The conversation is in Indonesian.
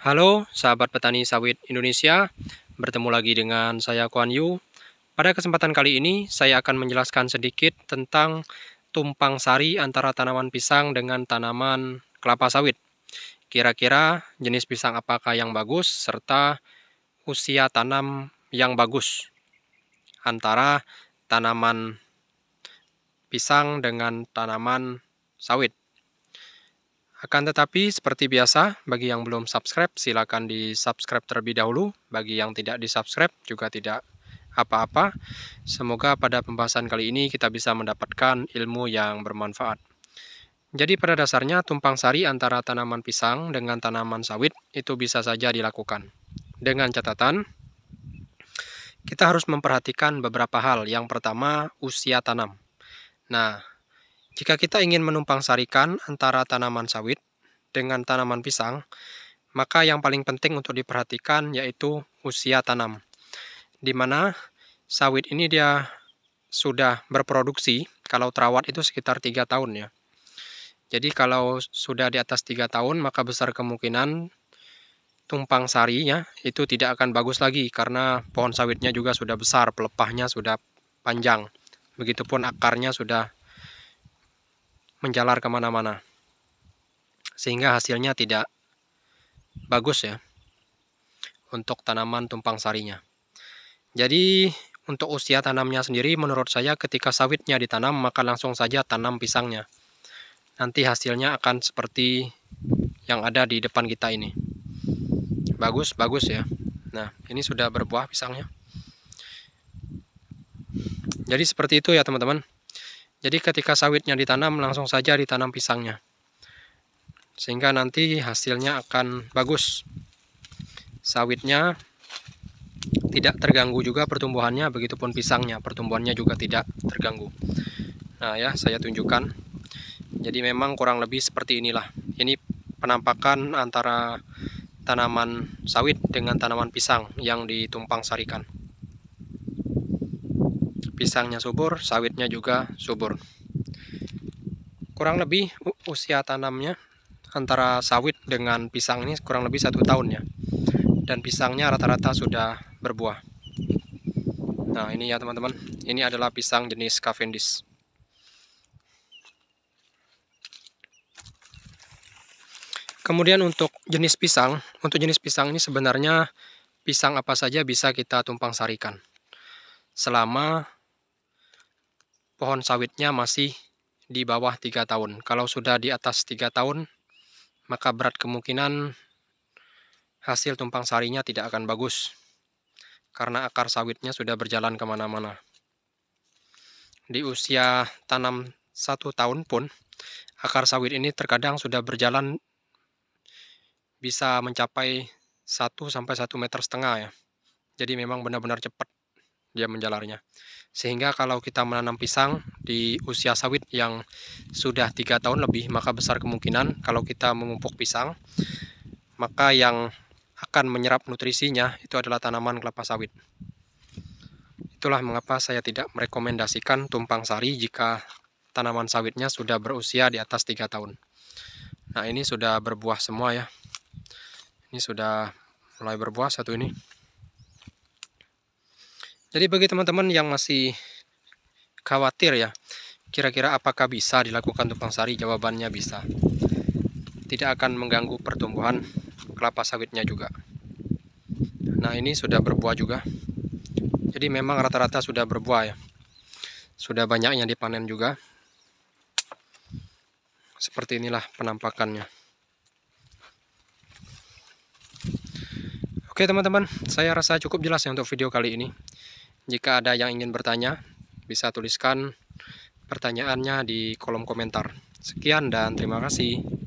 Halo sahabat petani sawit Indonesia, bertemu lagi dengan saya Kuan Yu. Pada kesempatan kali ini saya akan menjelaskan sedikit tentang tumpang sari antara tanaman pisang dengan tanaman kelapa sawit. Kira-kira jenis pisang apakah yang bagus serta usia tanam yang bagus antara tanaman pisang dengan tanaman sawit. Akan tetapi, seperti biasa, bagi yang belum subscribe, silakan di-subscribe terlebih dahulu. Bagi yang tidak di-subscribe, juga tidak apa-apa. Semoga pada pembahasan kali ini kita bisa mendapatkan ilmu yang bermanfaat. Jadi pada dasarnya, tumpang sari antara tanaman pisang dengan tanaman sawit itu bisa saja dilakukan. Dengan catatan, kita harus memperhatikan beberapa hal. Yang pertama, usia tanam. Nah, jika kita ingin menumpang sarikan antara tanaman sawit dengan tanaman pisang, maka yang paling penting untuk diperhatikan yaitu usia tanam. Di mana sawit ini dia sudah berproduksi, kalau terawat itu sekitar 3 tahun ya. Jadi kalau sudah di atas 3 tahun maka besar kemungkinan tumpang sarinya itu tidak akan bagus lagi karena pohon sawitnya juga sudah besar, pelepahnya sudah panjang. Begitupun akarnya sudah menjalar kemana-mana sehingga hasilnya tidak bagus ya untuk tanaman tumpang sarinya jadi untuk usia tanamnya sendiri menurut saya ketika sawitnya ditanam maka langsung saja tanam pisangnya nanti hasilnya akan seperti yang ada di depan kita ini bagus bagus ya nah ini sudah berbuah pisangnya jadi seperti itu ya teman-teman jadi ketika sawitnya ditanam langsung saja ditanam pisangnya. Sehingga nanti hasilnya akan bagus. Sawitnya tidak terganggu juga pertumbuhannya, begitupun pisangnya, pertumbuhannya juga tidak terganggu. Nah ya, saya tunjukkan. Jadi memang kurang lebih seperti inilah. Ini penampakan antara tanaman sawit dengan tanaman pisang yang ditumpang sarikan pisangnya subur, sawitnya juga subur. Kurang lebih usia tanamnya antara sawit dengan pisang ini kurang lebih satu tahun ya. Dan pisangnya rata-rata sudah berbuah. Nah ini ya teman-teman, ini adalah pisang jenis Cavendish. Kemudian untuk jenis pisang, untuk jenis pisang ini sebenarnya pisang apa saja bisa kita tumpang sarikan. Selama pohon sawitnya masih di bawah 3 tahun. Kalau sudah di atas 3 tahun, maka berat kemungkinan hasil tumpang sarinya tidak akan bagus. Karena akar sawitnya sudah berjalan kemana-mana. Di usia tanam satu tahun pun, akar sawit ini terkadang sudah berjalan bisa mencapai 1 sampai 1 meter setengah ya. Jadi memang benar-benar cepat dia menjalarnya. Sehingga kalau kita menanam pisang di usia sawit yang sudah tiga tahun lebih, maka besar kemungkinan kalau kita mengumpuk pisang, maka yang akan menyerap nutrisinya itu adalah tanaman kelapa sawit. Itulah mengapa saya tidak merekomendasikan tumpang sari jika tanaman sawitnya sudah berusia di atas tiga tahun. Nah ini sudah berbuah semua ya. Ini sudah mulai berbuah satu ini. Jadi bagi teman-teman yang masih khawatir ya, kira-kira apakah bisa dilakukan tumpang sari? Jawabannya bisa. Tidak akan mengganggu pertumbuhan kelapa sawitnya juga. Nah ini sudah berbuah juga. Jadi memang rata-rata sudah berbuah ya. Sudah banyak yang dipanen juga. Seperti inilah penampakannya. Oke teman-teman, saya rasa cukup jelas ya untuk video kali ini. Jika ada yang ingin bertanya, bisa tuliskan pertanyaannya di kolom komentar. Sekian dan terima kasih.